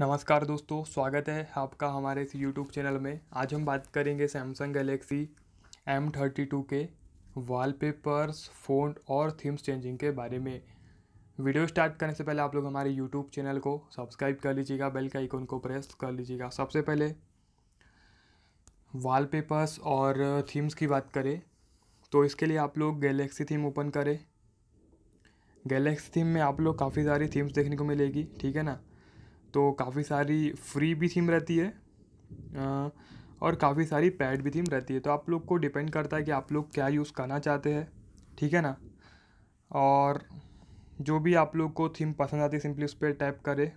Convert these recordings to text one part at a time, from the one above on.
नमस्कार दोस्तों स्वागत है आपका हमारे इस यूट्यूब चैनल में आज हम बात करेंगे Samsung Galaxy M thirty two के वॉलपेपर्स फ़ोन और थीम्स चेंजिंग के बारे में वीडियो स्टार्ट करने से पहले आप लोग हमारे यूट्यूब चैनल को सब्सक्राइब कर लीजिएगा बेल का आइकन को प्रेस कर लीजिएगा सबसे पहले वॉलपेपर्स और थीम्स की बात करें तो इसके लिए आप लोग गैलेक्सी थीम ओपन करें गैलेक्सी थीम में आप लोग काफ़ी सारी थीम्स देखने को मिलेगी ठीक है ना तो काफ़ी सारी फ्री भी थीम रहती है और काफ़ी सारी पैड भी थीम रहती है तो आप लोग को डिपेंड करता है कि आप लोग क्या यूज़ करना चाहते हैं ठीक है ना और जो भी आप लोग को थीम पसंद आती है सिंपली उस पर टैप करें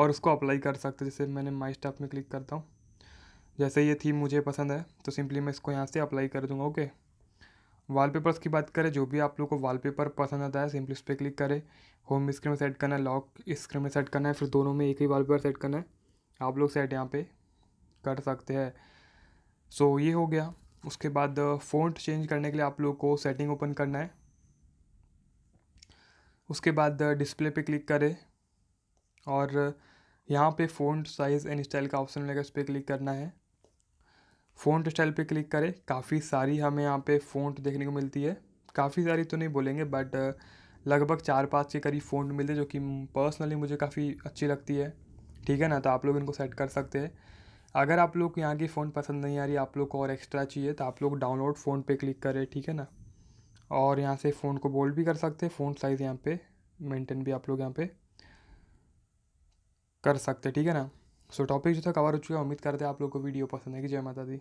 और उसको अप्लाई कर सकते जैसे मैंने माई स्टाफ में क्लिक करता हूँ जैसे ये थीम मुझे पसंद है तो सिंपली मैं इसको यहाँ से अप्लाई कर दूँगा ओके okay? वॉलपेपर्स की बात करें जो भी आप लोग को वॉलपेपर पसंद आता है सिंपली उस पर क्लिक करें होम स्क्रीन में सेट करना है लॉक स्क्रीन में सेट करना है फिर दोनों में एक ही वॉलपेपर सेट करना है आप लोग सेट यहाँ पे कर सकते हैं सो so, ये हो गया उसके बाद फ़ॉन्ट uh, चेंज करने के लिए आप लोग को सेटिंग ओपन करना है उसके बाद डिस्प्ले uh, पे क्लिक करें और uh, यहाँ पे फ़ॉन्ट साइज़ एंड स्टाइल का ऑप्शन मिलेगा उस पर क्लिक करना है फ़ोन स्टाइल पे क्लिक करें काफ़ी सारी हमें यहाँ पे फ़ोन देखने को मिलती है काफ़ी सारी तो नहीं बोलेंगे बट लगभग चार पाँच के करीब फ़ोन मिलते जो कि पर्सनली मुझे काफ़ी अच्छी लगती है ठीक है ना तो आप लोग इनको सेट कर सकते हैं अगर आप लोग यहाँ की फ़ोन पसंद नहीं आ रही आप लोग को और एक्स्ट्रा चाहिए तो आप लोग डाउनलोड फ़ोन पे क्लिक करें ठीक है ना और यहाँ से फ़ोन को बोल्ड भी कर सकते हैं फ़ोन साइज़ यहाँ पे मेंटेन भी आप लोग यहाँ पे कर सकते ठीक है ना सो टॉपिक जो था कवर हो चुका है उम्मीद करते हैं आप लोग को वीडियो पसंद है कि जय माता दी